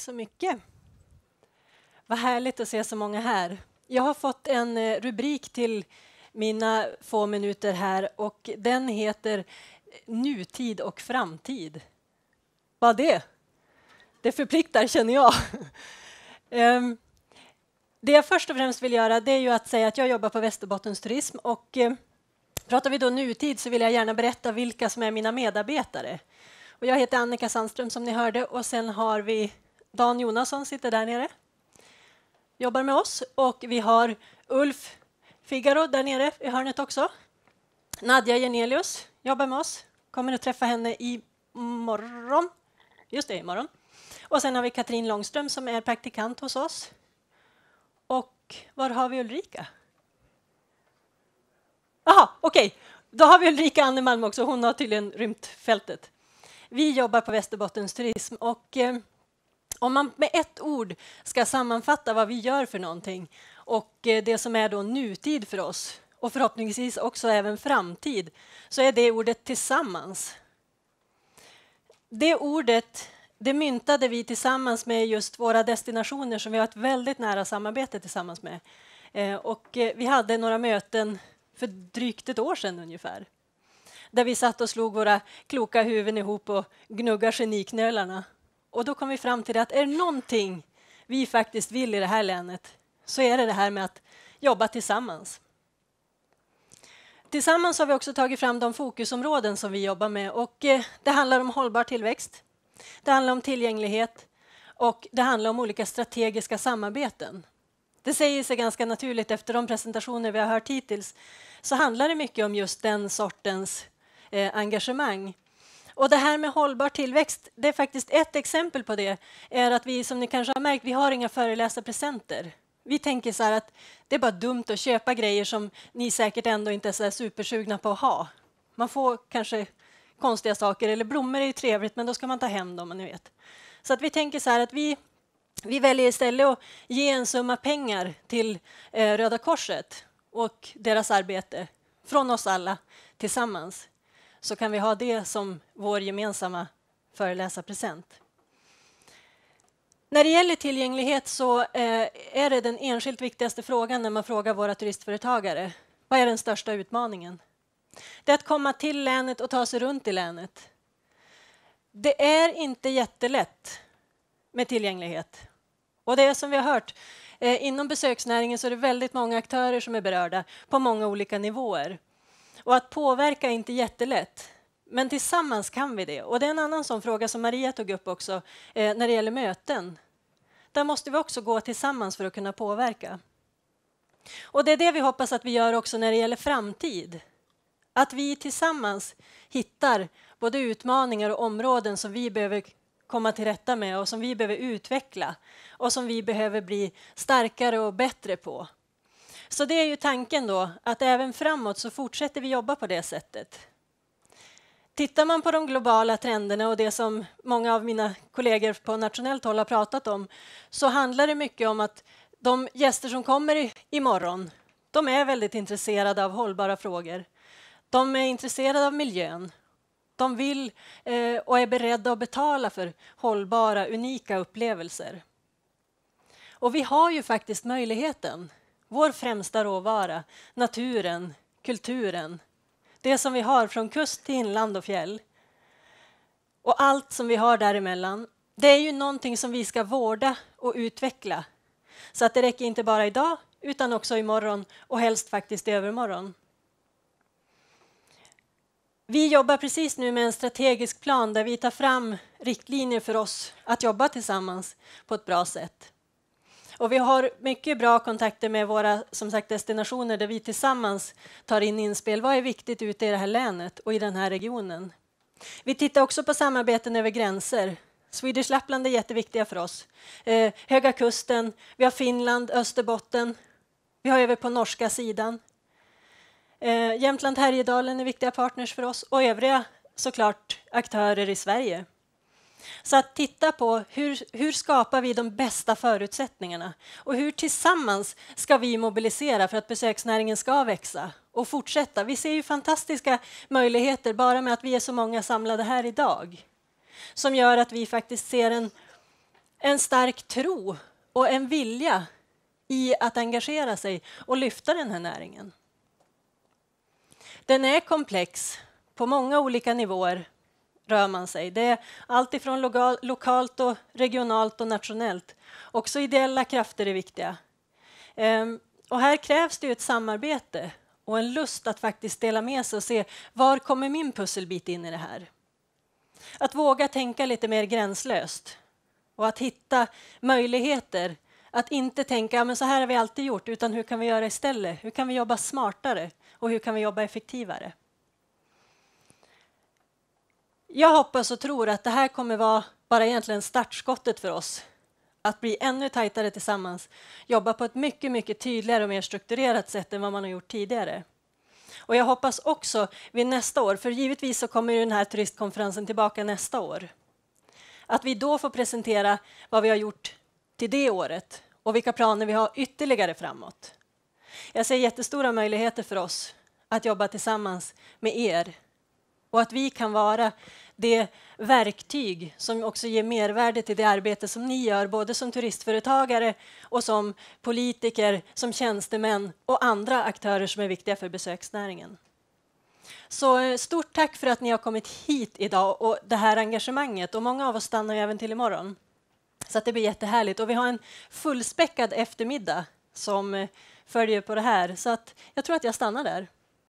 Tack så mycket. Vad härligt att se så många här. Jag har fått en eh, rubrik till mina få minuter här och den heter eh, Nutid och framtid. Vad det. Det förpliktar känner jag. Ehm, det jag först och främst vill göra det är ju att säga att jag jobbar på Västerbottens turism och eh, pratar vi då nutid så vill jag gärna berätta vilka som är mina medarbetare. Och jag heter Annika Sandström som ni hörde och sen har vi Dan Jonasson sitter där nere, jobbar med oss. Och vi har Ulf Figaro där nere i hörnet också. Nadja Genelius jobbar med oss, kommer att träffa henne i morgon. Just det, imorgon. Och sen har vi Katrin Långström som är praktikant hos oss. Och var har vi Ulrika? Jaha, okej. Okay. Då har vi Ulrika Annemalm också. Hon har tydligen rymt fältet. Vi jobbar på Västerbottens turism och eh, om man med ett ord ska sammanfatta vad vi gör för någonting och eh, det som är då nutid för oss och förhoppningsvis också även framtid så är det ordet tillsammans. Det ordet det myntade vi tillsammans med just våra destinationer som vi har ett väldigt nära samarbete tillsammans med. Eh, och eh, vi hade några möten för drygt ett år sedan ungefär där vi satt och slog våra kloka huvuden ihop och gnuggade geniknölarna och då kom vi fram till att är det någonting vi faktiskt vill i det här länet så är det det här med att jobba tillsammans. Tillsammans har vi också tagit fram de fokusområden som vi jobbar med. Och eh, det handlar om hållbar tillväxt, det handlar om tillgänglighet och det handlar om olika strategiska samarbeten. Det säger sig ganska naturligt efter de presentationer vi har hört hittills så handlar det mycket om just den sortens eh, engagemang. Och det här med hållbar tillväxt, det är faktiskt ett exempel på det, är att vi som ni kanske har märkt, vi har inga föreläsarpresenter. Vi tänker så att det är bara dumt att köpa grejer som ni säkert ändå inte är så supersugna på att ha. Man får kanske konstiga saker, eller blommor är ju trevligt, men då ska man ta hem dem, ni vet. Så att vi tänker så här att vi, vi väljer istället att ge en summa pengar till eh, Röda Korset och deras arbete från oss alla tillsammans så kan vi ha det som vår gemensamma föreläsarpresent. När det gäller tillgänglighet så eh, är det den enskilt viktigaste frågan när man frågar våra turistföretagare. Vad är den största utmaningen? Det är att komma till länet och ta sig runt i länet. Det är inte jättelätt med tillgänglighet. Och det är som vi har hört, eh, inom besöksnäringen så är det väldigt många aktörer som är berörda på många olika nivåer. Och att påverka är inte jättelätt. Men tillsammans kan vi det. Och det är en annan sån fråga som Maria tog upp också eh, när det gäller möten. Där måste vi också gå tillsammans för att kunna påverka. Och det är det vi hoppas att vi gör också när det gäller framtid. Att vi tillsammans hittar både utmaningar och områden som vi behöver komma till rätta med och som vi behöver utveckla och som vi behöver bli starkare och bättre på. Så det är ju tanken då, att även framåt så fortsätter vi jobba på det sättet. Tittar man på de globala trenderna och det som många av mina kollegor på nationellt håll har pratat om så handlar det mycket om att de gäster som kommer i, imorgon, de är väldigt intresserade av hållbara frågor. De är intresserade av miljön. De vill eh, och är beredda att betala för hållbara, unika upplevelser. Och vi har ju faktiskt möjligheten vår främsta råvara, naturen, kulturen, det som vi har från kust till inland och fjäll och allt som vi har däremellan, det är ju någonting som vi ska vårda och utveckla. Så att det räcker inte bara idag, utan också imorgon och helst faktiskt i övermorgon. Vi jobbar precis nu med en strategisk plan där vi tar fram riktlinjer för oss att jobba tillsammans på ett bra sätt. Och vi har mycket bra kontakter med våra som sagt, destinationer där vi tillsammans tar in inspel. Vad är viktigt ute i det här länet och i den här regionen? Vi tittar också på samarbeten över gränser. Swedish Lapland är jätteviktiga för oss. Eh, Höga kusten, vi har Finland, Österbotten, vi har över på norska sidan. Eh, Jämtland Härjedalen är viktiga partners för oss och övriga såklart aktörer i Sverige. Så att titta på hur, hur skapar vi de bästa förutsättningarna och hur tillsammans ska vi mobilisera för att besöksnäringen ska växa och fortsätta. Vi ser ju fantastiska möjligheter bara med att vi är så många samlade här idag som gör att vi faktiskt ser en, en stark tro och en vilja i att engagera sig och lyfta den här näringen. Den är komplex på många olika nivåer rör man sig. Det är allt ifrån lokal, lokalt och regionalt och nationellt. Också ideella krafter är viktiga. Ehm, och här krävs det ett samarbete och en lust att faktiskt dela med sig och se var kommer min pusselbit in i det här? Att våga tänka lite mer gränslöst och att hitta möjligheter att inte tänka men så här har vi alltid gjort, utan hur kan vi göra istället? Hur kan vi jobba smartare och hur kan vi jobba effektivare? Jag hoppas och tror att det här kommer vara bara egentligen startskottet för oss att bli ännu tajtare tillsammans, jobba på ett mycket, mycket tydligare och mer strukturerat sätt än vad man har gjort tidigare. Och jag hoppas också vid nästa år, för givetvis så kommer den här turistkonferensen tillbaka nästa år, att vi då får presentera vad vi har gjort till det året och vilka planer vi har ytterligare framåt. Jag ser jättestora möjligheter för oss att jobba tillsammans med er och att vi kan vara det verktyg som också ger mervärde till det arbete som ni gör, både som turistföretagare och som politiker, som tjänstemän och andra aktörer som är viktiga för besöksnäringen. Så eh, stort tack för att ni har kommit hit idag och det här engagemanget. Och många av oss stannar även till imorgon. Så det blir jättehärligt. Och vi har en fullspäckad eftermiddag som eh, följer på det här. Så att jag tror att jag stannar där.